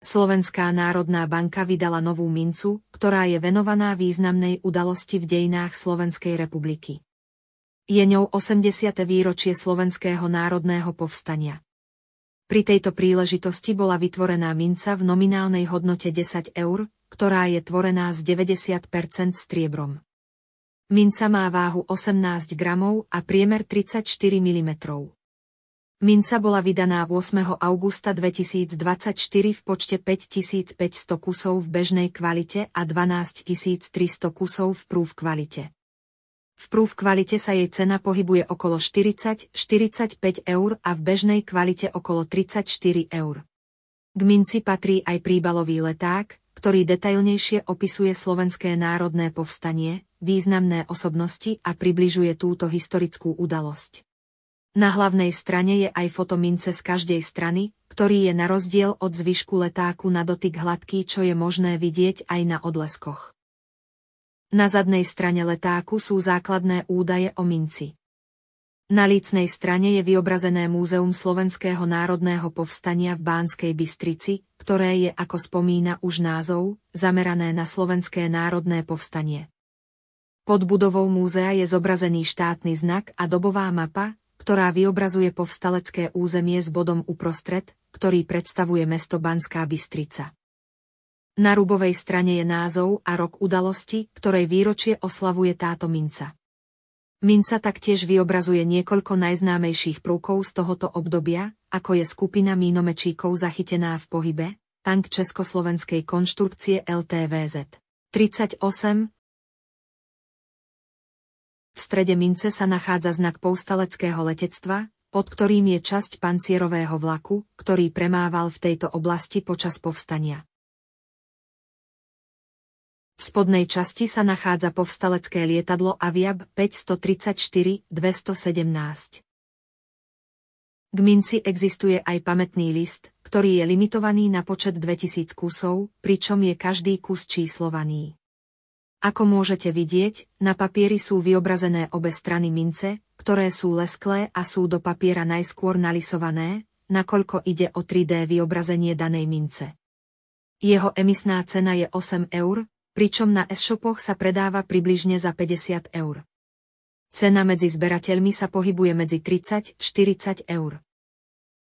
Slovenská národná banka vydala novú mincu, ktorá je venovaná významnej udalosti v dejinách Slovenskej republiky. Je ňou 80. výročie Slovenského národného povstania. Pri tejto príležitosti bola vytvorená minca v nominálnej hodnote 10 eur, ktorá je tvorená z 90% striebrom. Minca má váhu 18 gramov a priemer 34 mm. Minca bola vydaná 8. augusta 2024 v počte 5500 kusov v bežnej kvalite a 12300 kusov v prúv kvalite. V prúv kvalite sa jej cena pohybuje okolo 40-45 eur a v bežnej kvalite okolo 34 eur. K minci patrí aj príbalový leták, ktorý detailnejšie opisuje slovenské národné povstanie, významné osobnosti a približuje túto historickú udalosť. Na hlavnej strane je aj fotomince z každej strany, ktorý je na rozdiel od zvyšku letáku na dotyk hladký, čo je možné vidieť aj na odleskoch. Na zadnej strane letáku sú základné údaje o minci. Na lícnej strane je vyobrazené Múzeum Slovenského národného povstania v Bánskej Bystrici, ktoré je, ako spomína už názov, zamerané na Slovenské národné povstanie. Pod budovou múzea je zobrazený štátny znak a dobová mapa, ktorá vyobrazuje povstalecké územie s bodom uprostred, ktorý predstavuje mesto Banská Bystrica. Na rubovej strane je názov a rok udalosti, ktorej výročie oslavuje táto minca. Minca taktiež vyobrazuje niekoľko najznámejších prúkov z tohoto obdobia, ako je skupina mínomečíkov zachytená v pohybe, tank československej konštrukcie LTVZ. 38, v strede mince sa nachádza znak poustaleckého letectva, pod ktorým je časť pancierového vlaku, ktorý premával v tejto oblasti počas povstania. V spodnej časti sa nachádza povstalecké lietadlo Aviab 534-217. K minci existuje aj pamätný list, ktorý je limitovaný na počet 2000 kusov, pričom je každý kus číslovaný. Ako môžete vidieť, na papieri sú vyobrazené obe strany mince, ktoré sú lesklé a sú do papiera najskôr nalisované, nakoľko ide o 3D vyobrazenie danej mince. Jeho emisná cena je 8 eur, pričom na e-shopoch sa predáva približne za 50 eur. Cena medzi zberateľmi sa pohybuje medzi 30-40 eur.